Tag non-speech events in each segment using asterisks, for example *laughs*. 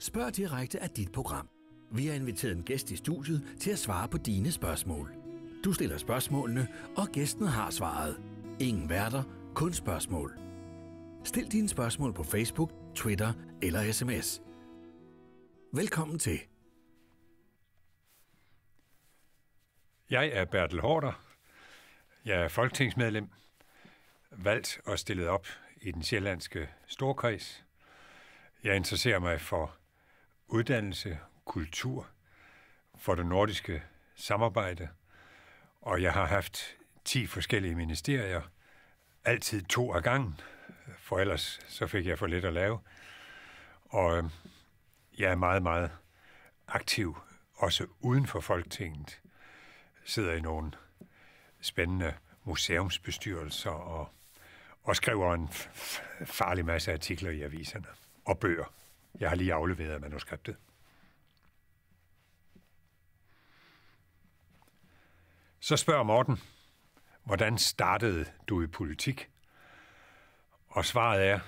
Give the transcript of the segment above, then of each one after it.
Spørg direkte af dit program. Vi har inviteret en gæst i studiet til at svare på dine spørgsmål. Du stiller spørgsmålene, og gæsten har svaret. Ingen værter, kun spørgsmål. Stil dine spørgsmål på Facebook, Twitter eller sms. Velkommen til. Jeg er Bertel Hårder. Jeg er folketingsmedlem, valgt og stillet op i den sjællandske storkreds. Jeg interesserer mig for uddannelse, kultur, for det nordiske samarbejde, og jeg har haft 10 forskellige ministerier, altid to ad gangen, for ellers så fik jeg for lidt at lave. Og øhm, jeg er meget, meget aktiv, også uden for Folketinget. Sidder i nogle spændende museumsbestyrelser og, og skriver en farlig masse artikler i aviserne og bøger. Jeg har lige afleveret manuskriptet. Så spørger Morten, hvordan startede du i politik? Og svaret er,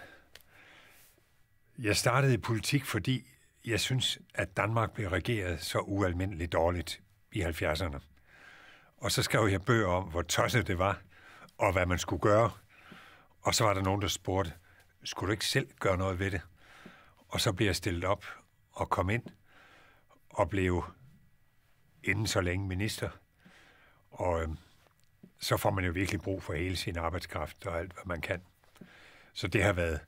jeg startede i politik, fordi jeg synes, at Danmark blev regeret så ualmindeligt dårligt i 70'erne. Og så skrev jeg bøger om, hvor tosset det var, og hvad man skulle gøre. Og så var der nogen, der spurgte, skulle du ikke selv gøre noget ved det? Og så blev jeg stillet op og kom ind og blev inden så længe minister. Og øhm, så får man jo virkelig brug for hele sin arbejdskraft og alt, hvad man kan. Så det har været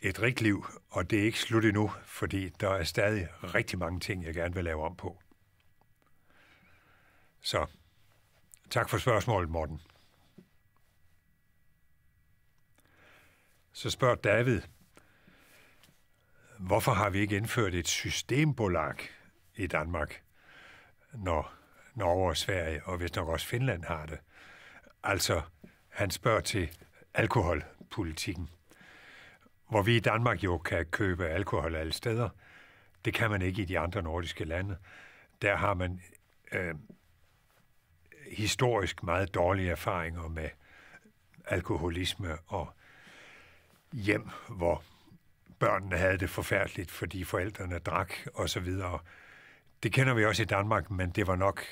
et rigt liv, og det er ikke slut endnu, fordi der er stadig rigtig mange ting, jeg gerne vil lave om på. Så tak for spørgsmålet, Morten. Så spørger David, Hvorfor har vi ikke indført et systembolag i Danmark, når Norge og Sverige, og hvis nok også Finland har det? Altså, han spørger til alkoholpolitikken, hvor vi i Danmark jo kan købe alkohol alle steder. Det kan man ikke i de andre nordiske lande. Der har man øh, historisk meget dårlige erfaringer med alkoholisme og hjem, hvor børnene havde det forfærdeligt, fordi forældrene drak og så videre. Det kender vi også i Danmark, men det var nok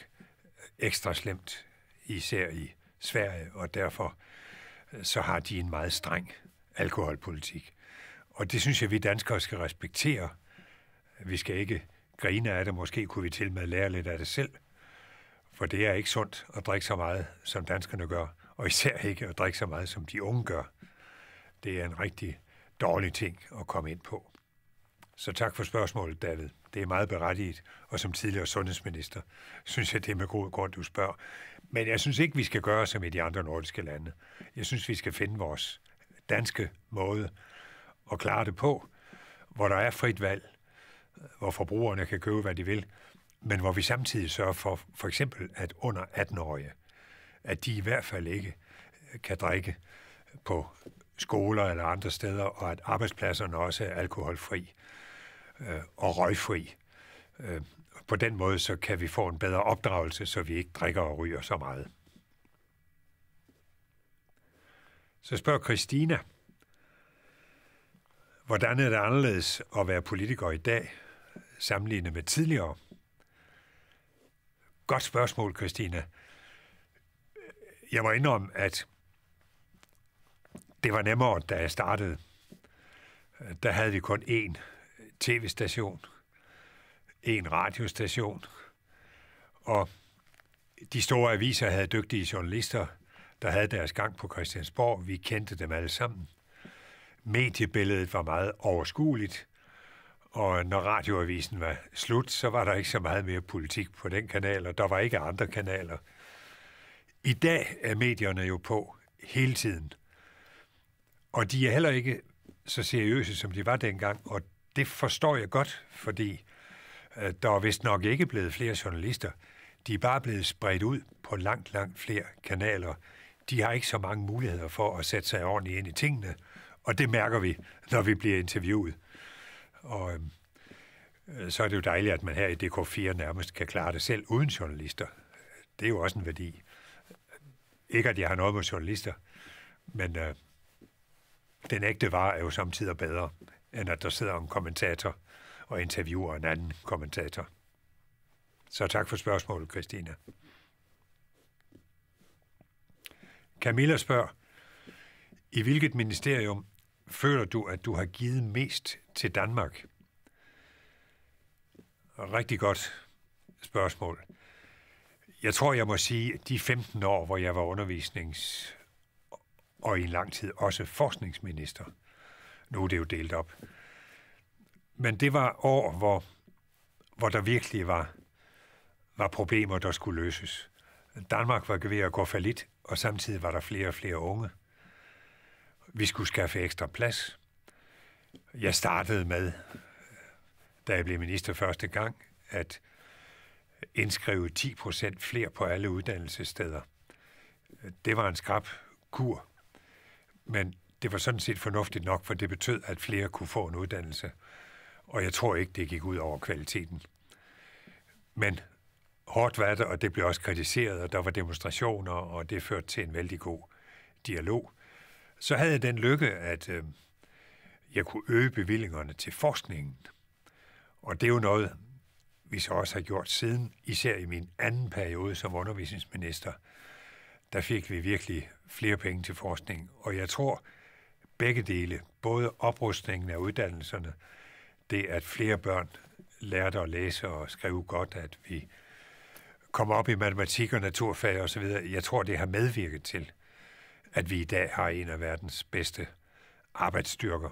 ekstra slemt, især i Sverige, og derfor øh, så har de en meget streng alkoholpolitik. Og det synes jeg, vi danskere skal respektere. Vi skal ikke grine af det. Måske kunne vi til med lære lidt af det selv. For det er ikke sundt at drikke så meget, som danskerne gør. Og især ikke at drikke så meget, som de unge gør. Det er en rigtig dårlig ting at komme ind på. Så tak for spørgsmålet, David. Det er meget berettiget, og som tidligere sundhedsminister synes jeg, det er med god grund, du spørger. Men jeg synes ikke, vi skal gøre som i de andre nordiske lande. Jeg synes, vi skal finde vores danske måde at klare det på, hvor der er frit valg, hvor forbrugerne kan købe, hvad de vil, men hvor vi samtidig sørger for, for eksempel, at under 18-årige, at de i hvert fald ikke kan drikke på skoler eller andre steder, og at arbejdspladserne også er alkoholfri øh, og røgfri. Øh, på den måde så kan vi få en bedre opdragelse, så vi ikke drikker og ryger så meget. Så spørger Christina, hvordan er det anderledes at være politiker i dag, sammenlignet med tidligere? Godt spørgsmål, Christina. Jeg må indrømme, at det var nemmere, da jeg startede. Der havde vi kun én tv-station, én radiostation, og de store aviser havde dygtige journalister, der havde deres gang på Christiansborg. Vi kendte dem alle sammen. Mediebilledet var meget overskueligt, og når radioavisen var slut, så var der ikke så meget mere politik på den kanal, og der var ikke andre kanaler. I dag er medierne jo på hele tiden. Og de er heller ikke så seriøse, som de var dengang, og det forstår jeg godt, fordi øh, der er vist nok ikke blevet flere journalister. De er bare blevet spredt ud på langt, langt flere kanaler. De har ikke så mange muligheder for at sætte sig ordentligt ind i tingene, og det mærker vi, når vi bliver interviewet. Og øh, så er det jo dejligt, at man her i DK4 nærmest kan klare det selv uden journalister. Det er jo også en værdi. Ikke at jeg har noget med journalister, men øh, den ægte vare er jo samtidig bedre, end at der sidder en kommentator og interviewer en anden kommentator. Så tak for spørgsmålet, Christina. Camilla spørger, i hvilket ministerium føler du, at du har givet mest til Danmark? Rigtig godt spørgsmål. Jeg tror, jeg må sige, at de 15 år, hvor jeg var undervisnings og i en lang tid også forskningsminister. Nu er det jo delt op. Men det var år, hvor, hvor der virkelig var, var problemer, der skulle løses. Danmark var ved at gå for lidt, og samtidig var der flere og flere unge. Vi skulle skaffe ekstra plads. Jeg startede med, da jeg blev minister første gang, at indskrive 10 procent flere på alle uddannelsessteder. Det var en skrab kur, men det var sådan set fornuftigt nok, for det betød, at flere kunne få en uddannelse. Og jeg tror ikke, det gik ud over kvaliteten. Men hårdt var det, og det blev også kritiseret, og der var demonstrationer, og det førte til en vældig god dialog. Så havde jeg den lykke, at øh, jeg kunne øge bevillingerne til forskningen. Og det er jo noget, vi så også har gjort siden, især i min anden periode som undervisningsminister. Der fik vi virkelig flere penge til forskning. Og jeg tror, begge dele, både oprustningen af uddannelserne, det at flere børn lærte at læse og skrive godt, at vi kommer op i matematik og naturfag osv., jeg tror, det har medvirket til, at vi i dag har en af verdens bedste arbejdsstyrker,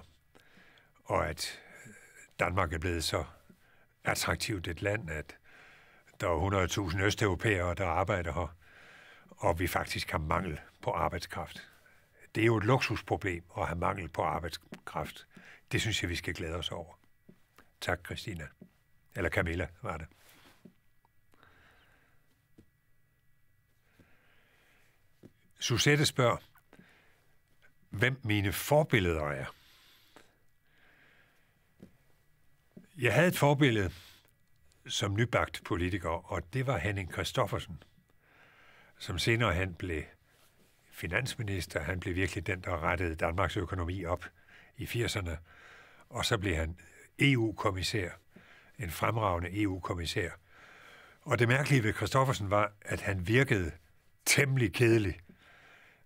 og at Danmark er blevet så attraktivt et land, at der er 100.000 østeuropæere, der arbejder her og vi faktisk har mangel på arbejdskraft. Det er jo et luksusproblem at have mangel på arbejdskraft. Det synes jeg, vi skal glæde os over. Tak, Christina. Eller Camilla var det. Susette spørger, hvem mine forbilleder er. Jeg havde et forbillede som nybagt politiker, og det var Henning Christoffersen som senere han blev finansminister. Han blev virkelig den, der rettede Danmarks økonomi op i 80'erne. Og så blev han EU-kommissær, en fremragende EU-kommissær. Og det mærkelige ved Kristoffersen var, at han virkede temmelig kedelig,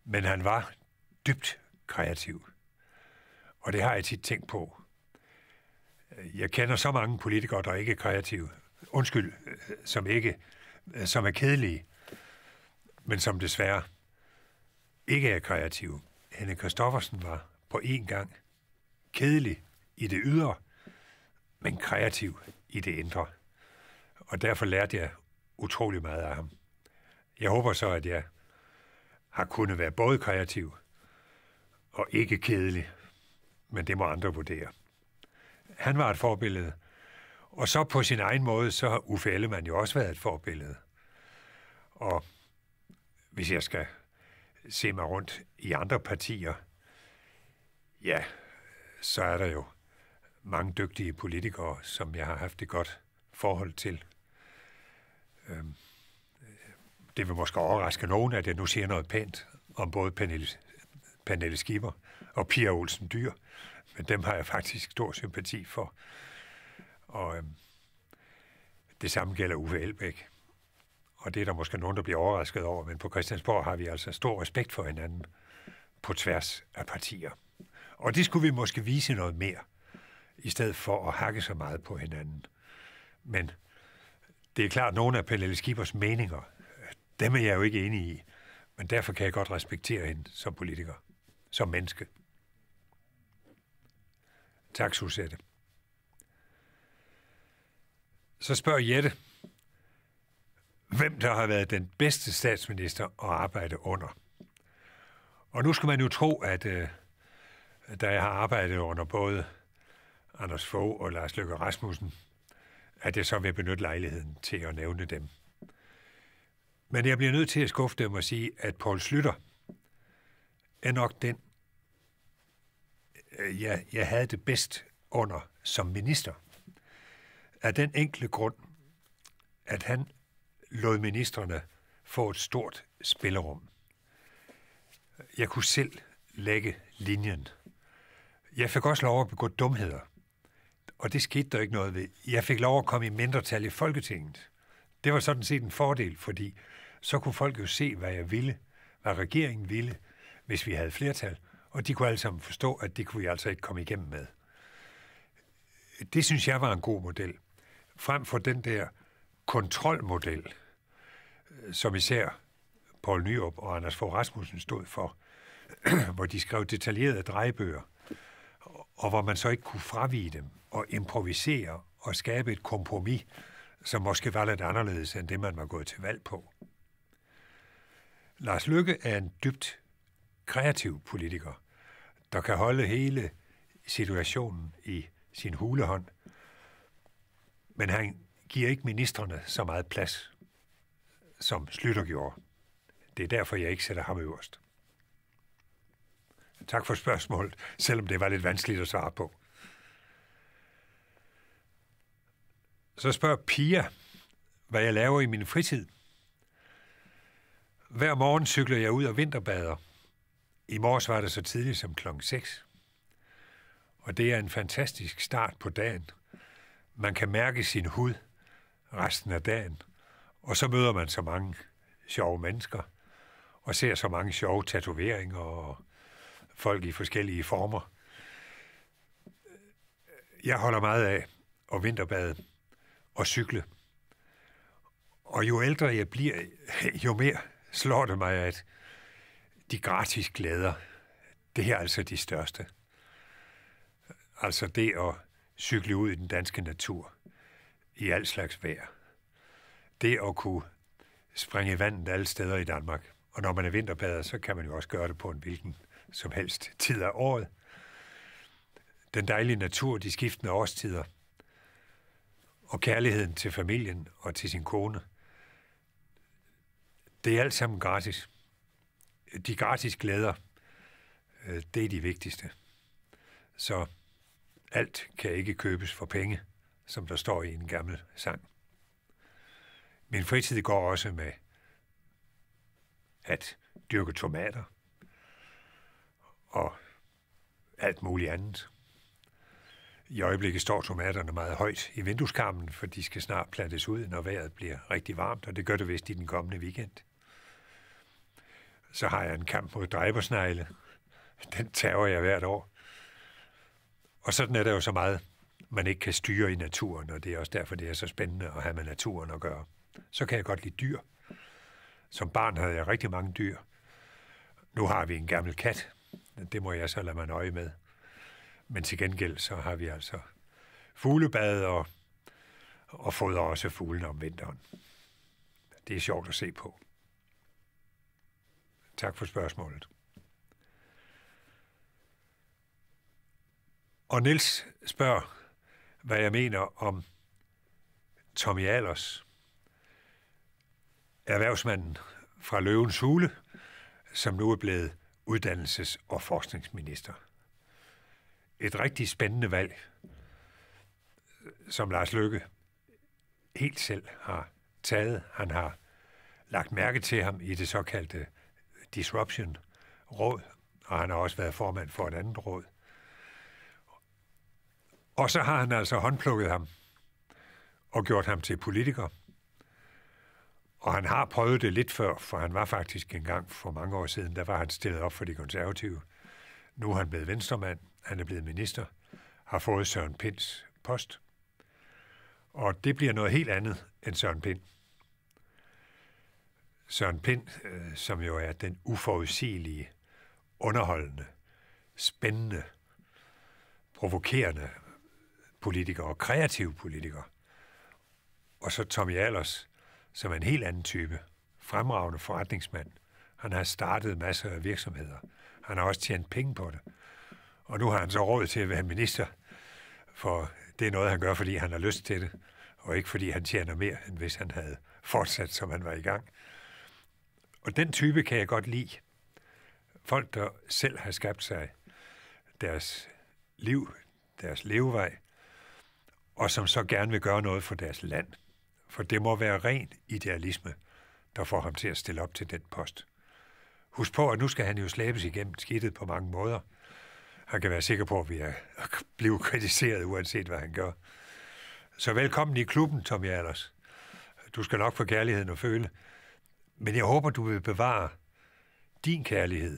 men han var dybt kreativ. Og det har jeg tit tænkt på. Jeg kender så mange politikere, der ikke er kreative. Undskyld, øh, som ikke, øh, som er kedelige men som desværre ikke er kreative. Henne Kristoffersen var på én gang kedelig i det ydre, men kreativ i det indre. Og derfor lærte jeg utrolig meget af ham. Jeg håber så, at jeg har kunnet være både kreativ og ikke kedelig, men det må andre vurdere. Han var et forbillede, og så på sin egen måde, så har Uffe Ellemann jo også været et forbillede. Og hvis jeg skal se mig rundt i andre partier, ja, så er der jo mange dygtige politikere, som jeg har haft et godt forhold til. Øhm, det vil måske overraske nogen, at jeg nu siger noget pænt om både Pernille, Pernille Schieber og Pia Olsen Dyr, men dem har jeg faktisk stor sympati for. Og øhm, det samme gælder Uffe Elbæk og det er der måske nogen, der bliver overrasket over, men på Christiansborg har vi altså stor respekt for hinanden på tværs af partier. Og det skulle vi måske vise noget mere, i stedet for at hakke så meget på hinanden. Men det er klart, at nogle af Pernille Schiebers meninger, dem er jeg jo ikke enig i, men derfor kan jeg godt respektere hende som politiker, som menneske. Tak, Susette. Så spørger Jette, hvem der har været den bedste statsminister at arbejde under. Og nu skal man jo tro, at øh, da jeg har arbejdet under både Anders Fogh og Lars Løkke Rasmussen, at jeg så vil benytte lejligheden til at nævne dem. Men jeg bliver nødt til at skuffe dem og sige, at Paul Slytter er nok den, øh, jeg, jeg havde det bedst under som minister. Af den enkle grund, at han lod ministerne få et stort spillerum. Jeg kunne selv lægge linjen. Jeg fik også lov at begå dumheder, og det skete der ikke noget ved. Jeg fik lov at komme i mindretal i Folketinget. Det var sådan set en fordel, fordi så kunne folk jo se, hvad jeg ville, hvad regeringen ville, hvis vi havde flertal, og de kunne alle sammen forstå, at det kunne vi altså ikke komme igennem med. Det synes jeg var en god model, frem for den der kontrolmodel, som især Poul Nyrup og Anders Fogh Rasmussen stod for, *clears throat* hvor de skrev detaljerede drejebøger, og hvor man så ikke kunne fravige dem og improvisere og skabe et kompromis, som måske var lidt anderledes end det, man var gået til valg på. Lars Lykke er en dybt kreativ politiker, der kan holde hele situationen i sin hulehånd, men han giver ikke ministerne så meget plads som Slytter gjorde. Det er derfor, jeg ikke sætter ham øverst. Tak for spørgsmålet, selvom det var lidt vanskeligt at svare på. Så spørger Pia, hvad jeg laver i min fritid. Hver morgen cykler jeg ud og vinterbader. I morges var det så tidligt som klokken 6. Og det er en fantastisk start på dagen. Man kan mærke sin hud resten af dagen – og så møder man så mange sjove mennesker, og ser så mange sjove tatoveringer og folk i forskellige former. Jeg holder meget af at vinterbade og cykle. Og jo ældre jeg bliver, jo mere slår det mig, at de gratis glæder, det her er altså de største. Altså det at cykle ud i den danske natur i al slags vejr det at kunne springe i vandet alle steder i Danmark. Og når man er vinterbader, så kan man jo også gøre det på en hvilken som helst tid af året. Den dejlige natur, de skiftende årstider, og kærligheden til familien og til sin kone, det er alt sammen gratis. De gratis glæder, øh, det er de vigtigste. Så alt kan ikke købes for penge, som der står i en gammel sang. Min fritid går også med at dyrke tomater og alt muligt andet. I øjeblikket står tomaterne meget højt i vindueskarmen, for de skal snart plantes ud, når vejret bliver rigtig varmt, og det gør det vist i den kommende weekend. Så har jeg en kamp mod drejbersnegle. Den tager jeg hvert år. Og sådan er der jo så meget, man ikke kan styre i naturen, og det er også derfor, det er så spændende at have med naturen at gøre. Så kan jeg godt lide dyr. Som barn havde jeg rigtig mange dyr. Nu har vi en gammel kat. Det må jeg så lade mig nøje med. Men til gengæld så har vi altså fuglebad og, og fodrer også fuglene om vinteren. Det er sjovt at se på. Tak for spørgsmålet. Og Nils spørger, hvad jeg mener om Tommy Allers erhvervsmanden fra Løvens Hule, som nu er blevet uddannelses- og forskningsminister. Et rigtig spændende valg, som Lars Løkke helt selv har taget. Han har lagt mærke til ham i det såkaldte Disruption Råd, og han har også været formand for et andet råd. Og så har han altså håndplukket ham og gjort ham til politiker – og han har prøvet det lidt før, for han var faktisk engang for mange år siden, der var han stillet op for de konservative. Nu er han blevet venstremand, han er blevet minister, har fået Søren Pinds post. Og det bliver noget helt andet end Søren Pind. Søren Pind, øh, som jo er den uforudsigelige, underholdende, spændende, provokerende politiker og kreativ politiker. Og så Tommy Allers, som er en helt anden type. Fremragende forretningsmand. Han har startet masser af virksomheder. Han har også tjent penge på det. Og nu har han så råd til at være minister, for det er noget, han gør, fordi han har lyst til det, og ikke fordi han tjener mere, end hvis han havde fortsat, som han var i gang. Og den type kan jeg godt lide. Folk, der selv har skabt sig deres liv, deres levevej, og som så gerne vil gøre noget for deres land – for det må være ren idealisme, der får ham til at stille op til den post. Husk på, at nu skal han jo slæbes igennem skidtet på mange måder. Han kan være sikker på, at vi er *laughs* blevet kritiseret, uanset hvad han gør. Så velkommen i klubben, Tommy Anders. Du skal nok få kærligheden at føle. Men jeg håber, du vil bevare din kærlighed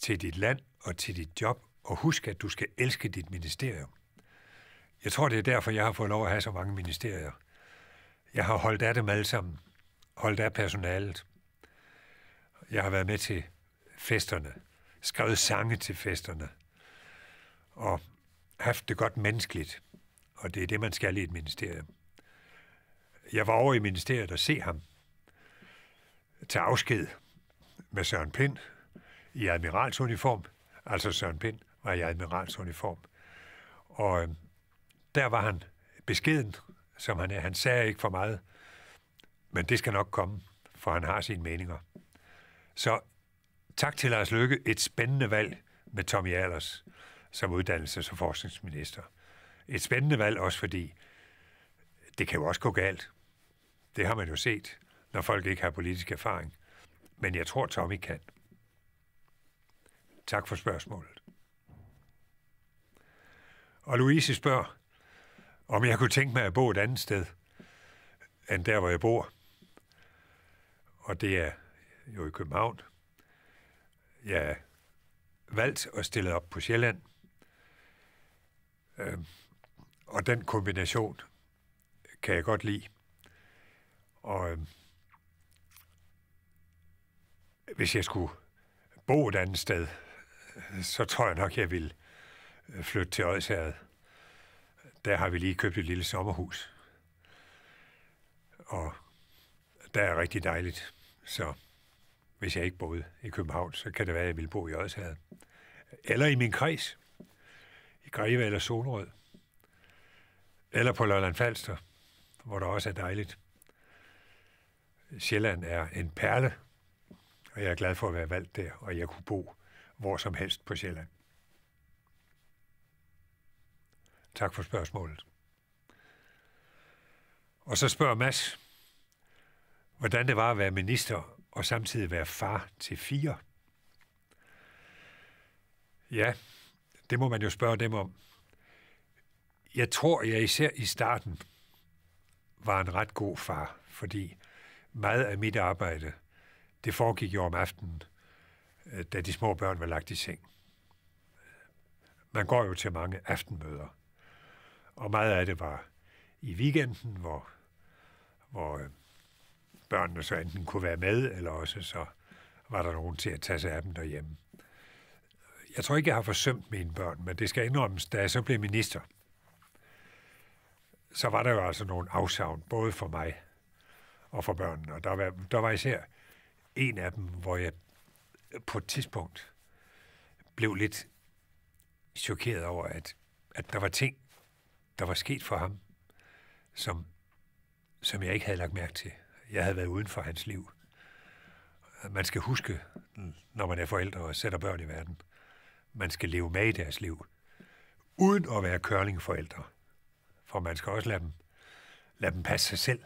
til dit land og til dit job, og husk, at du skal elske dit ministerium. Jeg tror, det er derfor, jeg har fået lov at have så mange ministerier. Jeg har holdt af dem alle sammen. Holdt af personalet. Jeg har været med til festerne. Skrevet sange til festerne. Og haft det godt menneskeligt. Og det er det, man skal i et ministerium. Jeg var over i ministeriet og se ham tage afsked med Søren Pind i admiralsuniform. Altså Søren Pind var i admiralsuniform. Og øh, der var han beskeden som han er. Han sagde ikke for meget, men det skal nok komme, for han har sine meninger. Så tak til Lars Løkke. Et spændende valg med Tommy Allers som uddannelses- og forskningsminister. Et spændende valg også, fordi det kan jo også gå galt. Det har man jo set, når folk ikke har politisk erfaring. Men jeg tror, Tommy kan. Tak for spørgsmålet. Og Louise spørger, om jeg kunne tænke mig at bo et andet sted, end der, hvor jeg bor. Og det er jo i København. Jeg valgt og stillet op på Sjælland. Øh, og den kombination kan jeg godt lide. Og øh, hvis jeg skulle bo et andet sted, så tror jeg nok, jeg ville øh, flytte til Odsherred der har vi lige købt et lille sommerhus. Og der er rigtig dejligt. Så hvis jeg ikke boede i København, så kan det være, at jeg ville bo i Odsherred. Eller i min kreds. I Greve eller Solrød. Eller på Lolland Falster, hvor der også er dejligt. Sjælland er en perle, og jeg er glad for at være valgt der, og jeg kunne bo hvor som helst på Sjælland. Tak for spørgsmålet. Og så spørger Mads, hvordan det var at være minister og samtidig være far til fire. Ja, det må man jo spørge dem om. Jeg tror, jeg især i starten var en ret god far, fordi meget af mit arbejde, det foregik jo om aftenen, øh, da de små børn var lagt i seng. Man går jo til mange aftenmøder. Og meget af det var i weekenden, hvor, hvor øh, børnene så enten kunne være med, eller også så var der nogen til at tage sig af dem derhjemme. Jeg tror ikke, jeg har forsømt mine børn, men det skal indrømmes, da jeg så blev minister, så var der jo altså nogle afsavn, både for mig og for børnene. Og der var, der var især en af dem, hvor jeg på et tidspunkt blev lidt chokeret over, at, at der var ting, der var sket for ham, som, som jeg ikke havde lagt mærke til. Jeg havde været uden for hans liv. Man skal huske, når man er forældre og sætter børn i verden, man skal leve med i deres liv, uden at være curlingforældre. For man skal også lade dem, lade dem passe sig selv.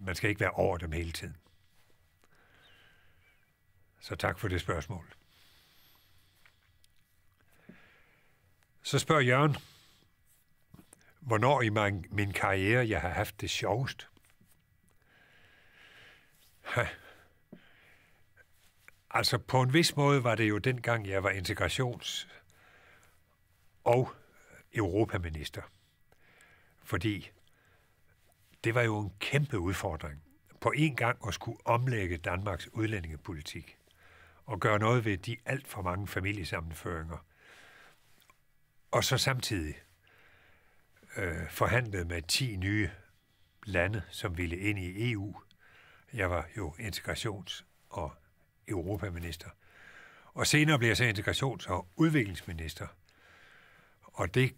Man skal ikke være over dem hele tiden. Så tak for det spørgsmål. Så spørger Jørgen, hvornår i min, karriere jeg har haft det sjovest. Ha. Altså på en vis måde var det jo dengang, jeg var integrations- og europaminister. Fordi det var jo en kæmpe udfordring på en gang at skulle omlægge Danmarks udlændingepolitik og gøre noget ved de alt for mange familiesammenføringer, og så samtidig øh, forhandlede med 10 nye lande, som ville ind i EU. Jeg var jo integrations- og europaminister. Og senere blev jeg så integrations- og udviklingsminister. Og det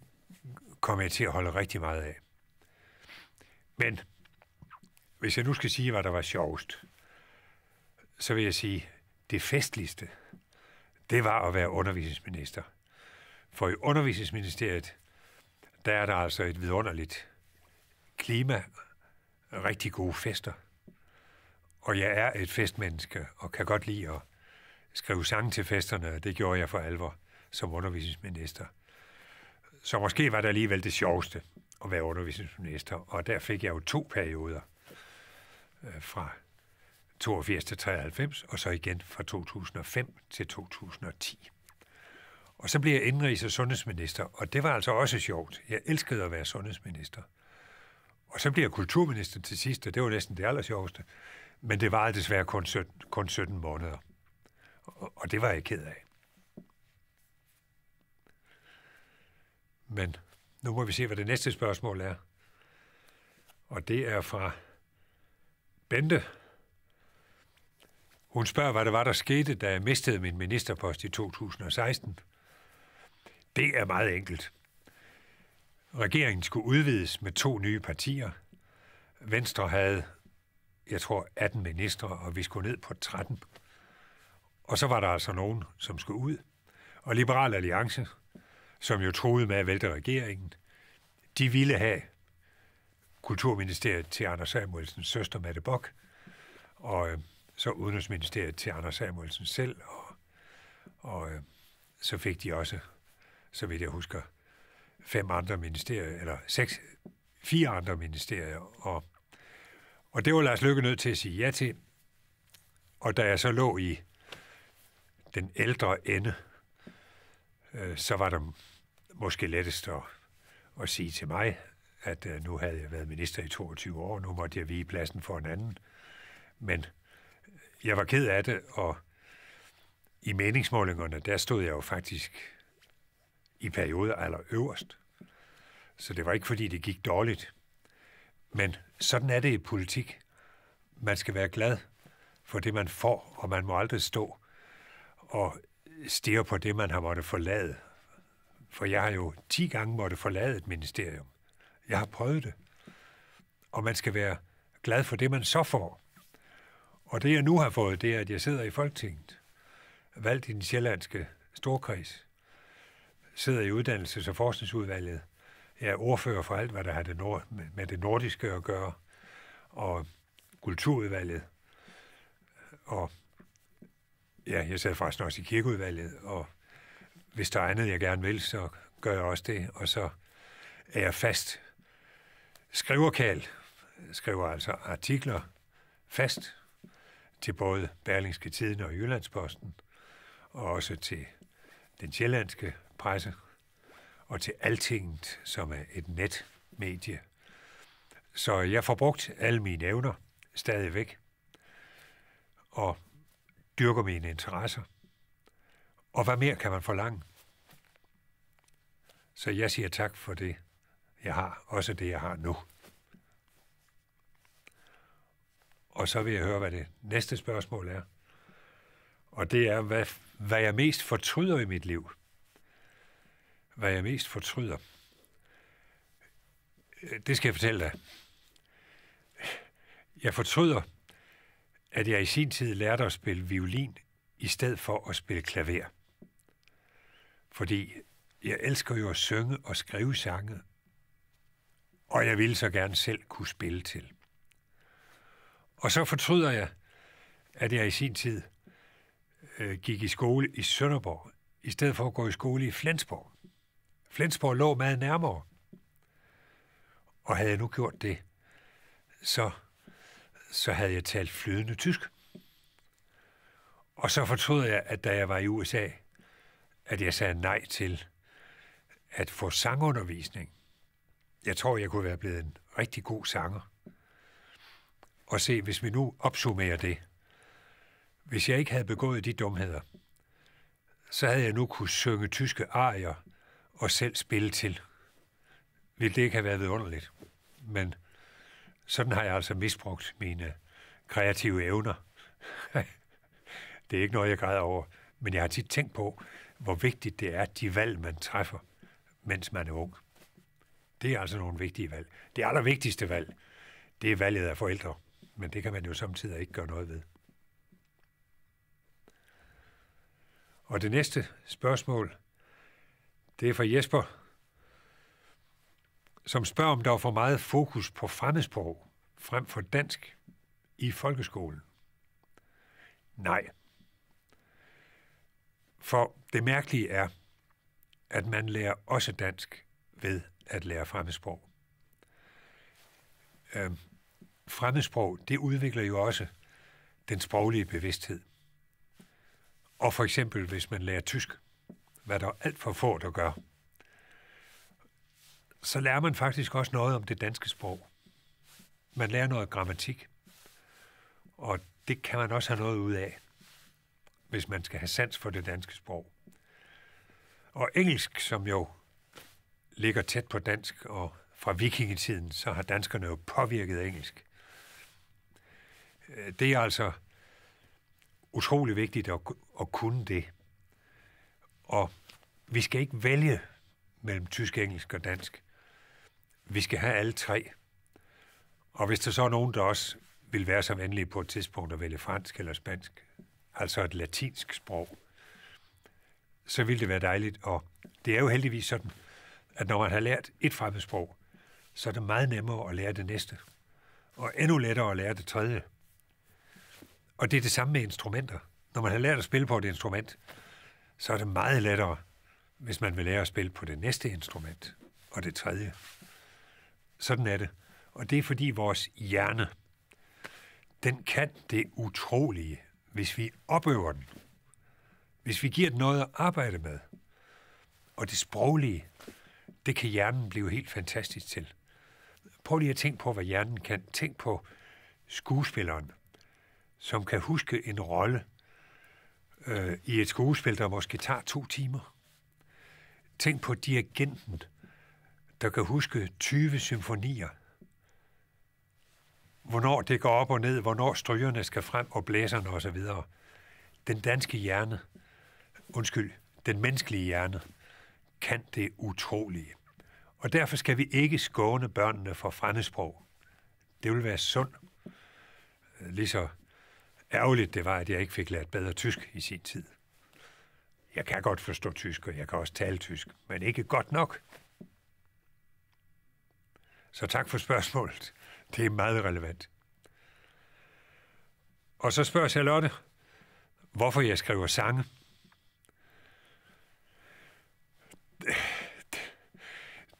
kom jeg til at holde rigtig meget af. Men hvis jeg nu skal sige, hvad der var sjovest, så vil jeg sige, det festligste, det var at være undervisningsminister – for i undervisningsministeriet, der er der altså et vidunderligt klima, rigtig gode fester. Og jeg er et festmenneske, og kan godt lide at skrive sang til festerne, det gjorde jeg for alvor som undervisningsminister. Så måske var det alligevel det sjoveste at være undervisningsminister, og der fik jeg jo to perioder øh, fra 82 til 93, og så igen fra 2005 til 2010. Og så blev jeg indrigs- og sundhedsminister, og det var altså også sjovt. Jeg elskede at være sundhedsminister. Og så blev jeg kulturminister til sidst, og det var næsten det allersjoveste. Men det var desværre kun 17, kun 17 måneder. Og, og det var jeg ked af. Men nu må vi se, hvad det næste spørgsmål er. Og det er fra Bente. Hun spørger, hvad det var, der skete, da jeg mistede min ministerpost i 2016. Det er meget enkelt. Regeringen skulle udvides med to nye partier. Venstre havde, jeg tror, 18 ministre, og vi skulle ned på 13. Og så var der altså nogen, som skulle ud. Og Liberal Alliance, som jo troede med at vælte regeringen, de ville have Kulturministeriet til Anders Samuelsens søster Mette Bok, og øh, så Udenrigsministeriet til Anders Samuelsen selv, og, og øh, så fik de også så vidt jeg husker, fem andre ministerier, eller seks, fire andre ministerier. Og, og det var Lars Løkke nødt til at sige ja til. Og da jeg så lå i den ældre ende, øh, så var det måske lettest at, at sige til mig, at øh, nu havde jeg været minister i 22 år, nu måtte jeg vige pladsen for en anden. Men jeg var ked af det, og i meningsmålingerne, der stod jeg jo faktisk i perioder allerøverst. Så det var ikke, fordi det gik dårligt. Men sådan er det i politik. Man skal være glad for det, man får, og man må aldrig stå og stirre på det, man har måttet forlade. For jeg har jo 10 gange måtte forlade et ministerium. Jeg har prøvet det. Og man skal være glad for det, man så får. Og det, jeg nu har fået, det er, at jeg sidder i Folketinget, valgt i den sjællandske storkreds sidder i uddannelses- og forskningsudvalget. Jeg er ordfører for alt, hvad der har det nord- med det nordiske at gøre, og kulturudvalget. Og ja, jeg sidder faktisk også i kirkeudvalget, og hvis der er andet, jeg gerne vil, så gør jeg også det, og så er jeg fast skriverkald, skriver altså artikler fast til både Berlingske Tiden og Jyllandsposten, og også til den sjællandske presse og til Altinget, som er et netmedie. Så jeg får brugt alle mine evner stadigvæk og dyrker mine interesser. Og hvad mere kan man forlange? Så jeg siger tak for det, jeg har, også det, jeg har nu. Og så vil jeg høre, hvad det næste spørgsmål er. Og det er, hvad, hvad jeg mest fortryder i mit liv – hvad jeg mest fortryder, øh, det skal jeg fortælle dig. Jeg fortryder, at jeg i sin tid lærte at spille violin i stedet for at spille klaver. Fordi jeg elsker jo at synge og skrive sange, og jeg ville så gerne selv kunne spille til. Og så fortryder jeg, at jeg i sin tid øh, gik i skole i Sønderborg, i stedet for at gå i skole i Flensborg. Flensborg lå meget nærmere. Og havde jeg nu gjort det, så, så havde jeg talt flydende tysk. Og så fortrød jeg, at da jeg var i USA, at jeg sagde nej til at få sangundervisning. Jeg tror, jeg kunne være blevet en rigtig god sanger. Og se, hvis vi nu opsummerer det. Hvis jeg ikke havde begået de dumheder, så havde jeg nu kunne synge tyske arier og selv spille til. Vil det ikke have været vidunderligt? Men sådan har jeg altså misbrugt mine kreative evner. *laughs* det er ikke noget, jeg græder over. Men jeg har tit tænkt på, hvor vigtigt det er, de valg, man træffer, mens man er ung. Det er altså nogle vigtige valg. Det allervigtigste valg, det er valget af forældre. Men det kan man jo samtidig ikke gøre noget ved. Og det næste spørgsmål det er fra Jesper, som spørger, om der er for meget fokus på fremmedsprog frem for dansk i folkeskolen. Nej. For det mærkelige er, at man lærer også dansk ved at lære fremmedsprog. Øhm, fremmedsprog, det udvikler jo også den sproglige bevidsthed. Og for eksempel, hvis man lærer tysk, hvad der er alt for få, der gør, så lærer man faktisk også noget om det danske sprog. Man lærer noget grammatik, og det kan man også have noget ud af, hvis man skal have sans for det danske sprog. Og engelsk, som jo ligger tæt på dansk, og fra vikingetiden, så har danskerne jo påvirket engelsk. Øh, det er altså utrolig vigtigt at, at kunne det. Og vi skal ikke vælge mellem tysk, engelsk og dansk. Vi skal have alle tre. Og hvis der så er nogen, der også vil være så venlige på et tidspunkt at vælge fransk eller spansk, altså et latinsk sprog, så ville det være dejligt. Og det er jo heldigvis sådan, at når man har lært et fremmedsprog, så er det meget nemmere at lære det næste. Og endnu lettere at lære det tredje. Og det er det samme med instrumenter. Når man har lært at spille på et instrument, så er det meget lettere, hvis man vil lære at spille på det næste instrument og det tredje. Sådan er det. Og det er fordi vores hjerne, den kan det utrolige, hvis vi opøver den. Hvis vi giver den noget at arbejde med. Og det sproglige, det kan hjernen blive helt fantastisk til. Prøv lige at tænke på, hvad hjernen kan. Tænk på skuespilleren, som kan huske en rolle øh, i et skuespil, der måske tager to timer. Tænk på dirigenten, der kan huske 20 symfonier. Hvornår det går op og ned, hvornår strygerne skal frem og blæserne osv. Den danske hjerne, undskyld, den menneskelige hjerne, kan det utrolige. Og derfor skal vi ikke skåne børnene for fremmedsprog. Det vil være sundt, øh, lige så ærgerligt det var, at jeg ikke fik lært bedre tysk i sin tid. Jeg kan godt forstå tysk, og jeg kan også tale tysk, men ikke godt nok. Så tak for spørgsmålet. Det er meget relevant. Og så spørger Charlotte, hvorfor jeg skriver sange.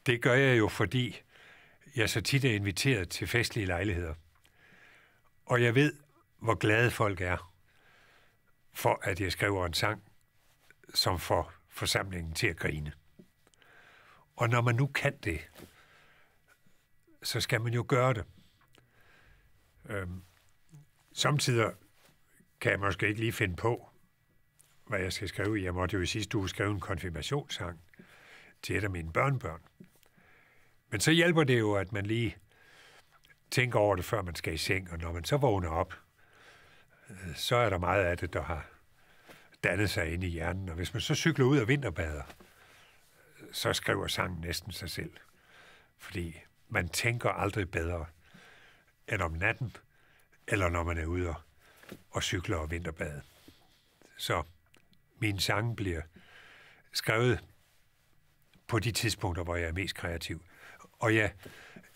Det gør jeg jo, fordi jeg så tit er inviteret til festlige lejligheder. Og jeg ved, hvor glade folk er for, at jeg skriver en sang, som får forsamlingen til at grine. Og når man nu kan det, så skal man jo gøre det. Øhm, samtidig kan jeg måske ikke lige finde på, hvad jeg skal skrive. Jeg måtte jo i sidste uge skrive en konfirmationssang til et af mine børnebørn. Men så hjælper det jo, at man lige tænker over det, før man skal i seng, og når man så vågner op, så er der meget af det, der har dannet sig inde i hjernen. Og hvis man så cykler ud og vinterbader, så skriver sangen næsten sig selv. Fordi man tænker aldrig bedre end om natten, eller når man er ude og, og cykler og vinterbade. Så min sang bliver skrevet på de tidspunkter, hvor jeg er mest kreativ. Og jeg,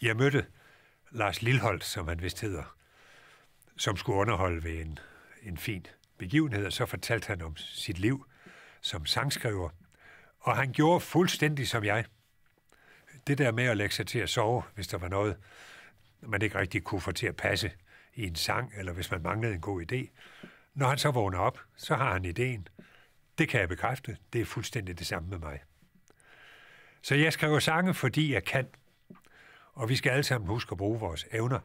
jeg mødte Lars Lilholdt, som han vist hedder, som skulle underholde ved en en fin begivenhed, og så fortalte han om sit liv som sangskriver. Og han gjorde fuldstændig som jeg. Det der med at lægge sig til at sove, hvis der var noget, man ikke rigtig kunne få til at passe i en sang, eller hvis man manglede en god idé. Når han så vågner op, så har han ideen. Det kan jeg bekræfte. Det er fuldstændig det samme med mig. Så jeg skriver sange, fordi jeg kan. Og vi skal alle sammen huske at bruge vores evner.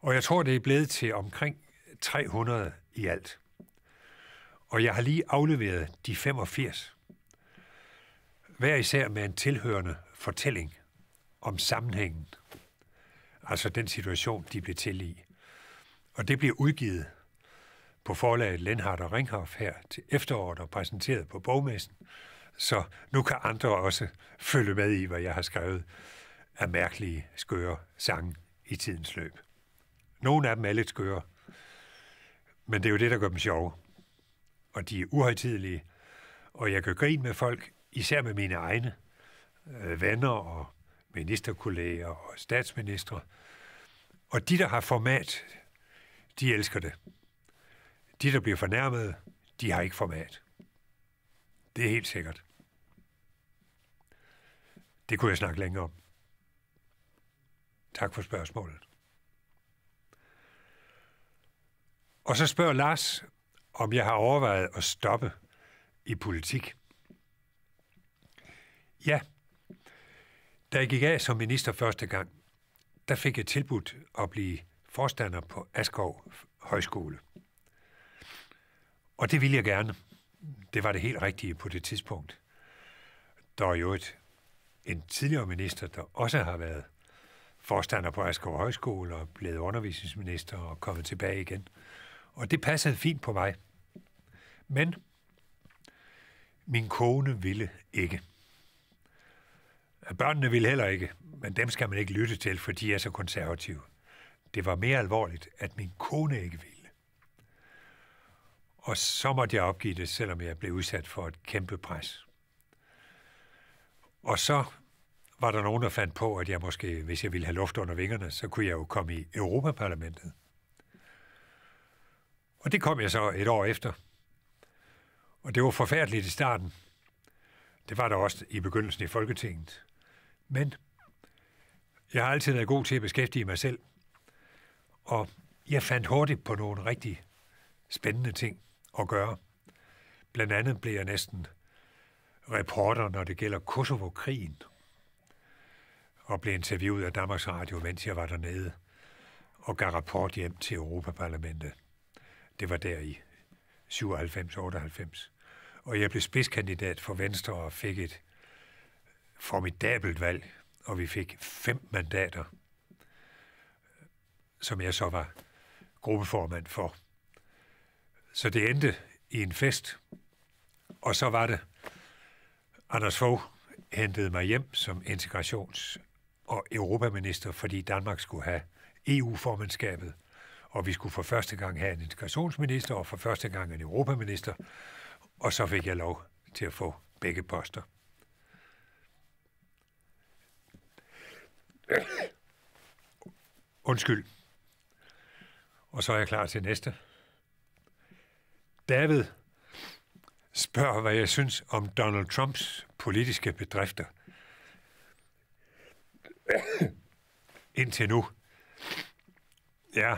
Og jeg tror, det er blevet til omkring 300 i alt. Og jeg har lige afleveret de 85. Hver især med en tilhørende fortælling om sammenhængen. Altså den situation, de blev til i. Og det bliver udgivet på forlaget Lenhardt og Ringhoff her til efteråret og præsenteret på bogmessen. Så nu kan andre også følge med i, hvad jeg har skrevet af mærkelige, skøre sange i tidens løb. Nogle af dem er lidt skøre, men det er jo det, der gør dem sjove. Og de er uhøjtidelige. Og jeg kan grine med folk, især med mine egne øh, venner og ministerkolleger og statsministre. Og de, der har format, de elsker det. De, der bliver fornærmet, de har ikke format. Det er helt sikkert. Det kunne jeg snakke længere om. Tak for spørgsmålet. Og så spørger Lars, om jeg har overvejet at stoppe i politik. Ja, da jeg gik af som minister første gang, der fik jeg tilbudt at blive forstander på Askov Højskole. Og det ville jeg gerne. Det var det helt rigtige på det tidspunkt. Der er jo et, en tidligere minister, der også har været forstander på Askov Højskole og blevet undervisningsminister og kommet tilbage igen. Og det passede fint på mig. Men min kone ville ikke. Børnene ville heller ikke, men dem skal man ikke lytte til, for de er så konservative. Det var mere alvorligt, at min kone ikke ville. Og så måtte jeg opgive det, selvom jeg blev udsat for et kæmpe pres. Og så var der nogen, der fandt på, at jeg måske, hvis jeg ville have luft under vingerne, så kunne jeg jo komme i Europaparlamentet. Og det kom jeg så et år efter. Og det var forfærdeligt i starten. Det var der også i begyndelsen i Folketinget. Men jeg har altid været god til at beskæftige mig selv. Og jeg fandt hurtigt på nogle rigtig spændende ting at gøre. Blandt andet blev jeg næsten reporter, når det gælder Kosovo-krigen. Og blev interviewet af Danmarks Radio, mens jeg var dernede. Og gav rapport hjem til Europaparlamentet. Det var der i 97-98. Og jeg blev spidskandidat for Venstre og fik et formidabelt valg, og vi fik fem mandater, som jeg så var gruppeformand for. Så det endte i en fest, og så var det, Anders Fogh hentede mig hjem som integrations- og europaminister, fordi Danmark skulle have EU-formandskabet og vi skulle for første gang have en integrationsminister og for første gang en europaminister, og så fik jeg lov til at få begge poster. Undskyld. Og så er jeg klar til næste. David spørger, hvad jeg synes om Donald Trumps politiske bedrifter. Indtil nu. Ja,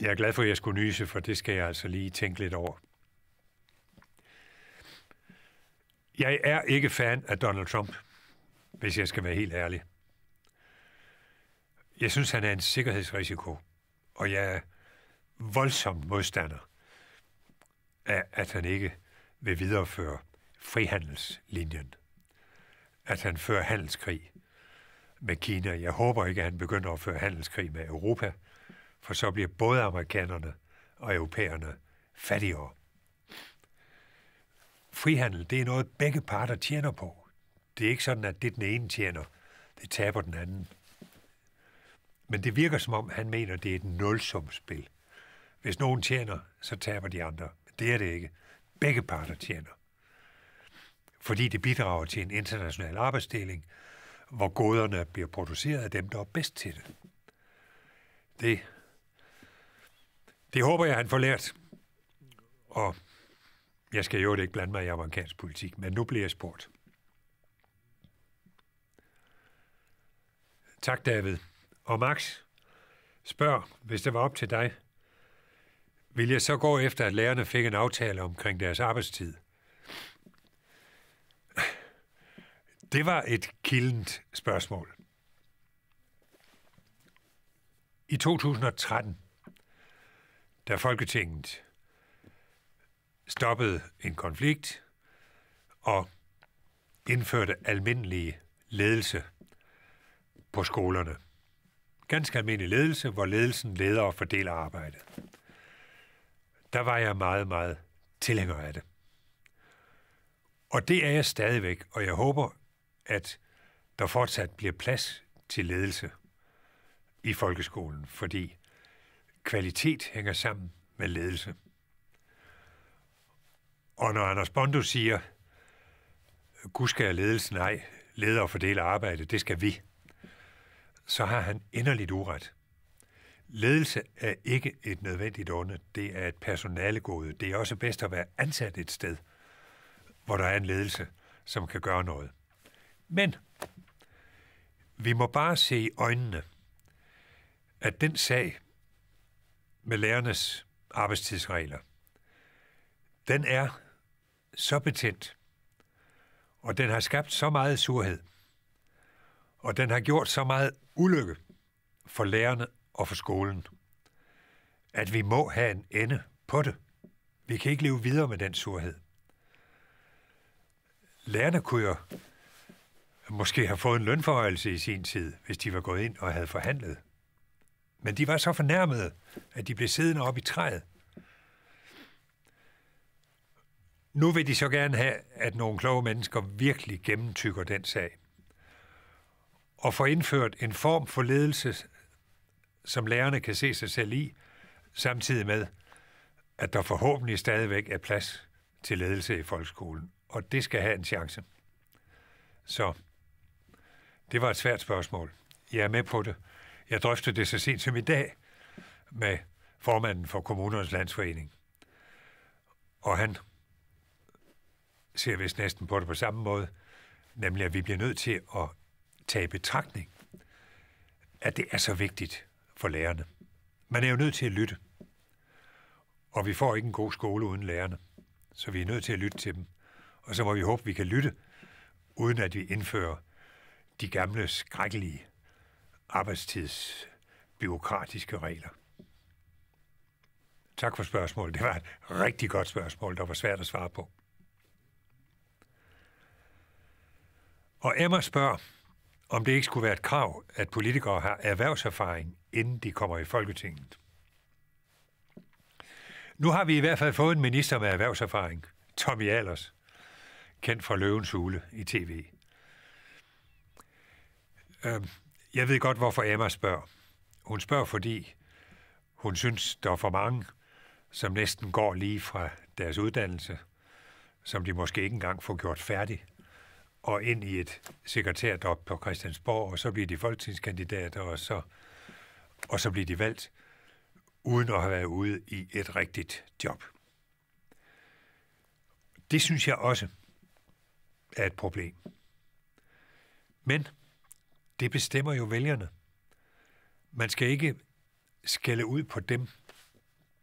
jeg er glad for, at jeg skulle nyse, for det skal jeg altså lige tænke lidt over. Jeg er ikke fan af Donald Trump, hvis jeg skal være helt ærlig. Jeg synes, han er en sikkerhedsrisiko, og jeg er voldsomt modstander af, at han ikke vil videreføre frihandelslinjen. At han fører handelskrig med Kina. Jeg håber ikke, at han begynder at føre handelskrig med Europa – for så bliver både amerikanerne og europæerne fattigere. Frihandel, det er noget, begge parter tjener på. Det er ikke sådan, at det den ene tjener, det taber den anden. Men det virker som om, han mener, det er et nulsumspil. Hvis nogen tjener, så taber de andre. Men det er det ikke. Begge parter tjener. Fordi det bidrager til en international arbejdsdeling, hvor goderne bliver produceret af dem, der er bedst til det. Det det håber jeg, han får lært. Og jeg skal jo ikke blande mig i amerikansk politik, men nu bliver jeg spurgt. Tak, David. Og Max, spørg, hvis det var op til dig, vil jeg så gå efter, at lærerne fik en aftale omkring deres arbejdstid? Det var et kildent spørgsmål. I 2013 da Folketinget stoppede en konflikt og indførte almindelig ledelse på skolerne. Ganske almindelig ledelse, hvor ledelsen leder og fordeler arbejdet. Der var jeg meget, meget tilhænger af det. Og det er jeg stadigvæk, og jeg håber, at der fortsat bliver plads til ledelse i folkeskolen, fordi kvalitet hænger sammen med ledelse. Og når Anders Bondo siger, Gud skal ledelsen nej, leder og fordele arbejde, det skal vi, så har han inderligt uret. Ledelse er ikke et nødvendigt onde, det er et personalegode. Det er også bedst at være ansat et sted, hvor der er en ledelse, som kan gøre noget. Men vi må bare se i øjnene, at den sag, med lærernes arbejdstidsregler, den er så betændt, og den har skabt så meget surhed, og den har gjort så meget ulykke for lærerne og for skolen, at vi må have en ende på det. Vi kan ikke leve videre med den surhed. Lærerne kunne jo måske have fået en lønforhøjelse i sin tid, hvis de var gået ind og havde forhandlet men de var så fornærmede, at de blev siddende op i træet. Nu vil de så gerne have, at nogle kloge mennesker virkelig gennemtykker den sag. Og får indført en form for ledelse, som lærerne kan se sig selv i, samtidig med, at der forhåbentlig stadigvæk er plads til ledelse i folkeskolen. Og det skal have en chance. Så det var et svært spørgsmål. Jeg er med på det. Jeg drøftede det så sent som i dag med formanden for Kommunernes Landsforening. Og han ser vist næsten på det på samme måde, nemlig at vi bliver nødt til at tage i betragtning, at det er så vigtigt for lærerne. Man er jo nødt til at lytte. Og vi får ikke en god skole uden lærerne. Så vi er nødt til at lytte til dem. Og så må vi håbe, at vi kan lytte, uden at vi indfører de gamle skrækkelige arbejdstidsbyråkratiske regler? Tak for spørgsmålet. Det var et rigtig godt spørgsmål, der var svært at svare på. Og Emma spørger, om det ikke skulle være et krav, at politikere har erhvervserfaring, inden de kommer i Folketinget. Nu har vi i hvert fald fået en minister med erhvervserfaring, Tommy Allers, kendt fra Løvens Hule i tv. Øhm, jeg ved godt, hvorfor Emma spørger. Hun spørger, fordi hun synes, der er for mange, som næsten går lige fra deres uddannelse, som de måske ikke engang får gjort færdig, og ind i et sekretærjob på Christiansborg, og så bliver de folketingskandidater, og så, og så bliver de valgt, uden at have været ude i et rigtigt job. Det synes jeg også er et problem. Men det bestemmer jo vælgerne. Man skal ikke skælde ud på dem,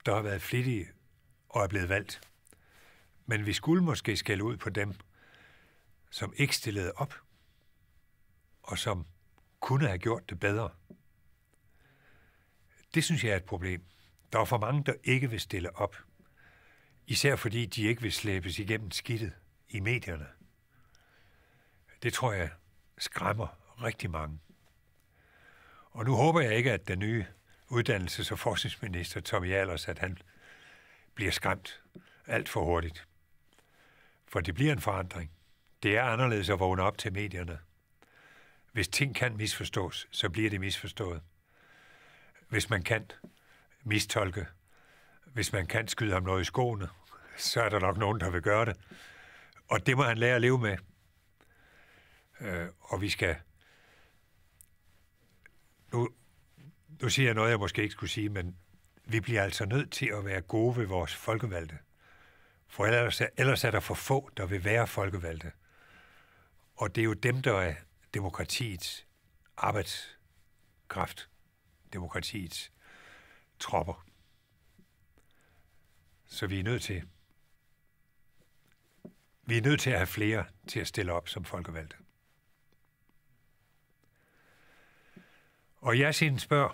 der har været flittige og er blevet valgt. Men vi skulle måske skælde ud på dem, som ikke stillede op, og som kunne have gjort det bedre. Det synes jeg er et problem. Der er for mange, der ikke vil stille op. Især fordi de ikke vil slæbes igennem skidtet i medierne. Det tror jeg skræmmer rigtig mange. Og nu håber jeg ikke, at den nye uddannelses- og forskningsminister, Tommy Allers, at han bliver skræmt alt for hurtigt. For det bliver en forandring. Det er anderledes at vågne op til medierne. Hvis ting kan misforstås, så bliver det misforstået. Hvis man kan mistolke, hvis man kan skyde ham noget i skoene, så er der nok nogen, der vil gøre det. Og det må han lære at leve med. Øh, og vi skal nu, nu siger jeg noget, jeg måske ikke skulle sige, men vi bliver altså nødt til at være gode ved vores folkevalgte. For ellers, er, ellers er der for få, der vil være folkevalgte. Og det er jo dem, der er demokratiets arbejdskraft, demokratiets tropper. Så vi er nødt til vi er nødt til at have flere til at stille op som folkevalgte. Og jeg sin spørger,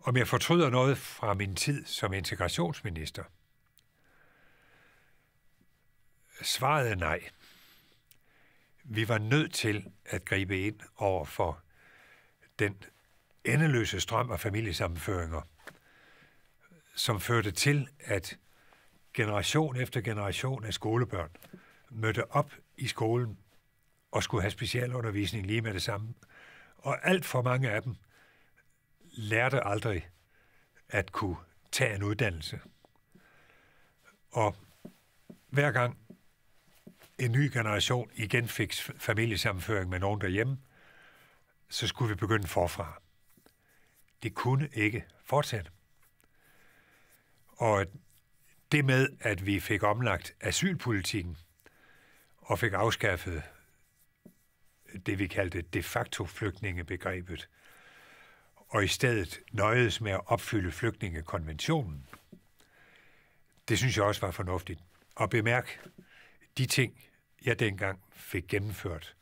om jeg fortryder noget fra min tid som integrationsminister. Svaret er nej. Vi var nødt til at gribe ind over for den endeløse strøm af familiesammenføringer, som førte til, at generation efter generation af skolebørn mødte op i skolen og skulle have specialundervisning lige med det samme – og alt for mange af dem lærte aldrig at kunne tage en uddannelse. Og hver gang en ny generation igen fik familiesammenføring med nogen derhjemme, så skulle vi begynde forfra. Det kunne ikke fortsætte. Og det med, at vi fik omlagt asylpolitikken og fik afskaffet det, vi kaldte de facto flygtningebegrebet, og i stedet nøjedes med at opfylde flygtningekonventionen. Det synes jeg også var fornuftigt. Og bemærk, de ting, jeg dengang fik gennemført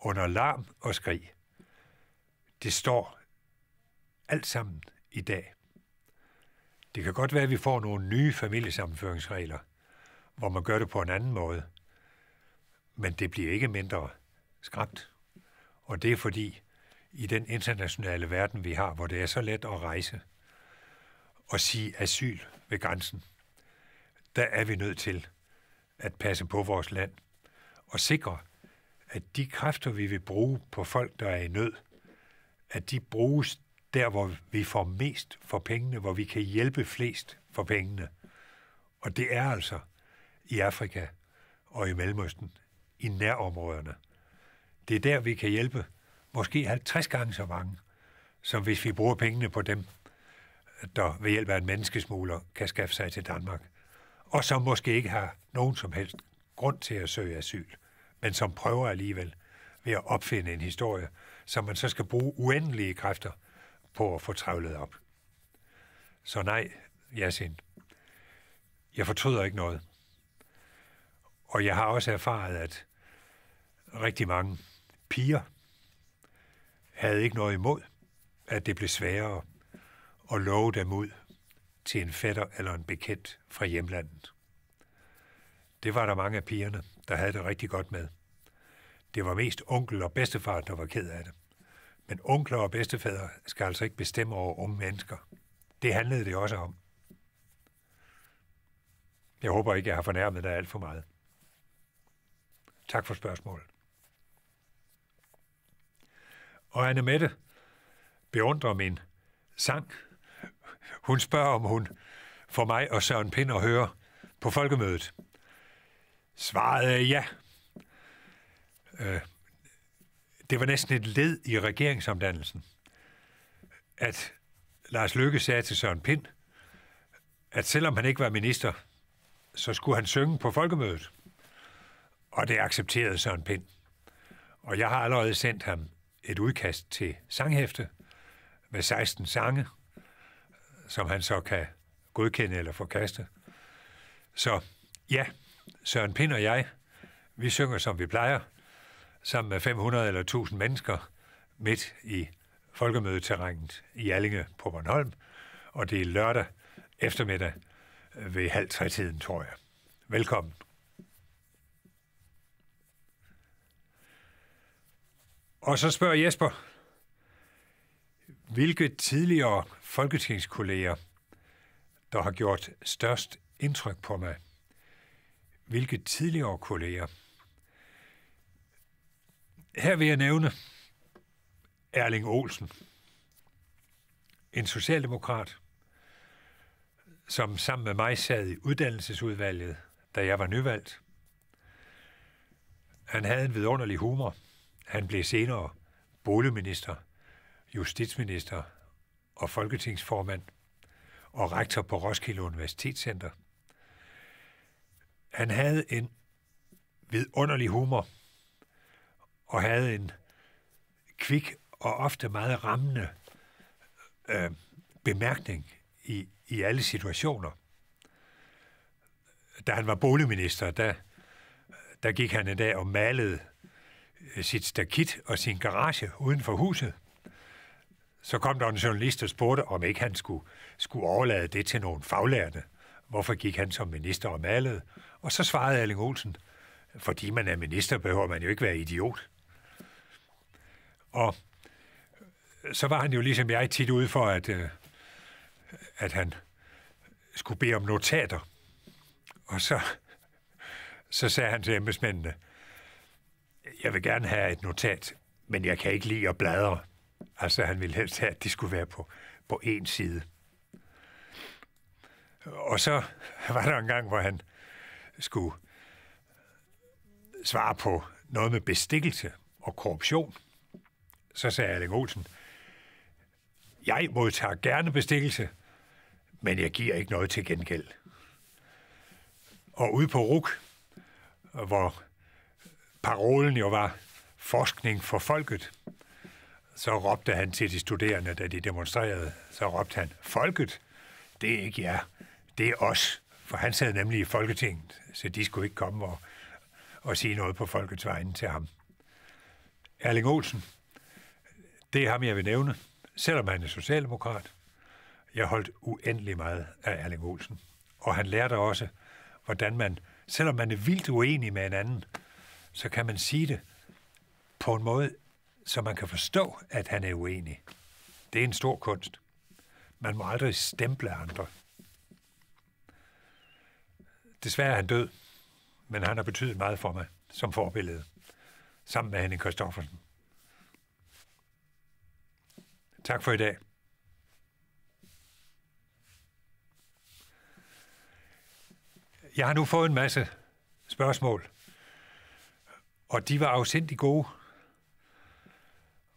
under larm og skrig, det står alt sammen i dag. Det kan godt være, at vi får nogle nye familiesammenføringsregler, hvor man gør det på en anden måde, men det bliver ikke mindre skræmt. Og det er fordi, i den internationale verden, vi har, hvor det er så let at rejse og sige asyl ved grænsen, der er vi nødt til at passe på vores land og sikre, at de kræfter, vi vil bruge på folk, der er i nød, at de bruges der, hvor vi får mest for pengene, hvor vi kan hjælpe flest for pengene. Og det er altså i Afrika og i Mellemøsten, i nærområderne. Det er der, vi kan hjælpe måske 50 gange så mange, som hvis vi bruger pengene på dem, der ved hjælp af en menneskesmugler kan skaffe sig til Danmark, og som måske ikke har nogen som helst grund til at søge asyl, men som prøver alligevel ved at opfinde en historie, som man så skal bruge uendelige kræfter på at få travlet op. Så nej, Yasin, jeg fortryder ikke noget. Og jeg har også erfaret, at rigtig mange piger havde ikke noget imod, at det blev sværere at love dem ud til en fætter eller en bekendt fra hjemlandet. Det var der mange af pigerne, der havde det rigtig godt med. Det var mest onkel og bedstefar, der var ked af det. Men onkler og bedstefædre skal altså ikke bestemme over unge mennesker. Det handlede det også om. Jeg håber ikke, jeg har fornærmet dig alt for meget. Tak for spørgsmålet. Og Anne Mette beundrer min sang. Hun spørger, om hun får mig og Søren Pind at høre på folkemødet. Svarede ja. Øh, det var næsten et led i regeringsomdannelsen, at Lars Løkke sagde til Søren Pind, at selvom han ikke var minister, så skulle han synge på folkemødet. Og det accepterede Søren Pind. Og jeg har allerede sendt ham et udkast til sanghæfte med 16 sange, som han så kan godkende eller forkaste. Så ja, Søren Pind og jeg, vi synger som vi plejer, sammen med 500 eller 1000 mennesker midt i folkemødeterrænet i Allinge på Bornholm, og det er lørdag eftermiddag ved halv tiden, tror jeg. Velkommen. Og så spørger Jesper, hvilke tidligere folketingskolleger, der har gjort størst indtryk på mig? Hvilke tidligere kolleger? Her vil jeg nævne Erling Olsen, en socialdemokrat, som sammen med mig sad i uddannelsesudvalget, da jeg var nyvalgt. Han havde en vidunderlig humor – han blev senere boligminister, justitsminister og folketingsformand og rektor på Roskilde Universitetscenter. Han havde en vidunderlig humor og havde en kvik og ofte meget rammende øh, bemærkning i, i alle situationer. Da han var boligminister, der, der gik han en dag og malede sit stakit og sin garage uden for huset. Så kom der en journalist og spurgte, om ikke han skulle, skulle overlade det til nogle faglærte. Hvorfor gik han som minister og malede? Og så svarede Erling Olsen, fordi man er minister, behøver man jo ikke være idiot. Og så var han jo ligesom jeg tit ude for, at, øh, at han skulle bede om notater. Og så, så sagde han til embedsmændene, jeg vil gerne have et notat, men jeg kan ikke lide at bladre. Altså, han ville helst have, at det skulle være på, på én side. Og så var der en gang, hvor han skulle svare på noget med bestikkelse og korruption. Så sagde Erling Olsen, jeg modtager gerne bestikkelse, men jeg giver ikke noget til gengæld. Og ude på RUK, hvor parolen jo var forskning for folket, så råbte han til de studerende, da de demonstrerede, så råbte han, folket, det er ikke jer, det er os. For han sad nemlig i Folketinget, så de skulle ikke komme og, og sige noget på folkets vegne til ham. Erling Olsen, det er ham, jeg vil nævne, selvom han er socialdemokrat. Jeg holdt uendelig meget af Erling Olsen. Og han lærte også, hvordan man, selvom man er vildt uenig med en anden, så kan man sige det på en måde, så man kan forstå, at han er uenig. Det er en stor kunst. Man må aldrig stemple andre. Desværre er han død, men han har betydet meget for mig som forbillede, sammen med Henning Kristoffersen. Tak for i dag. Jeg har nu fået en masse spørgsmål og de var afsindig gode.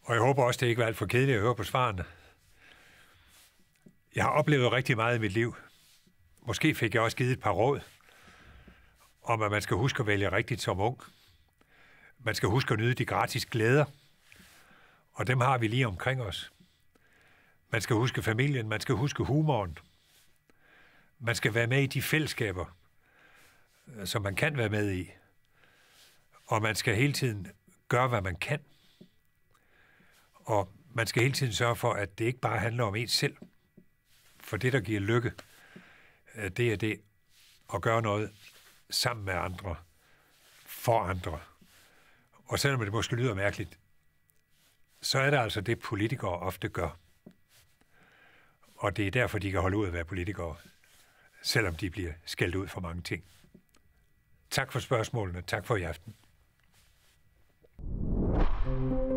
Og jeg håber også, det ikke var alt for kedeligt at høre på svarene. Jeg har oplevet rigtig meget i mit liv. Måske fik jeg også givet et par råd om, at man skal huske at vælge rigtigt som ung. Man skal huske at nyde de gratis glæder, og dem har vi lige omkring os. Man skal huske familien, man skal huske humoren. Man skal være med i de fællesskaber, som man kan være med i. Og man skal hele tiden gøre, hvad man kan. Og man skal hele tiden sørge for, at det ikke bare handler om ens selv. For det, der giver lykke, øh, det er det at gøre noget sammen med andre, for andre. Og selvom det måske lyder mærkeligt, så er det altså det, politikere ofte gør. Og det er derfor, de kan holde ud at være politikere, selvom de bliver skældt ud for mange ting. Tak for spørgsmålene. Tak for i aften. Thank you.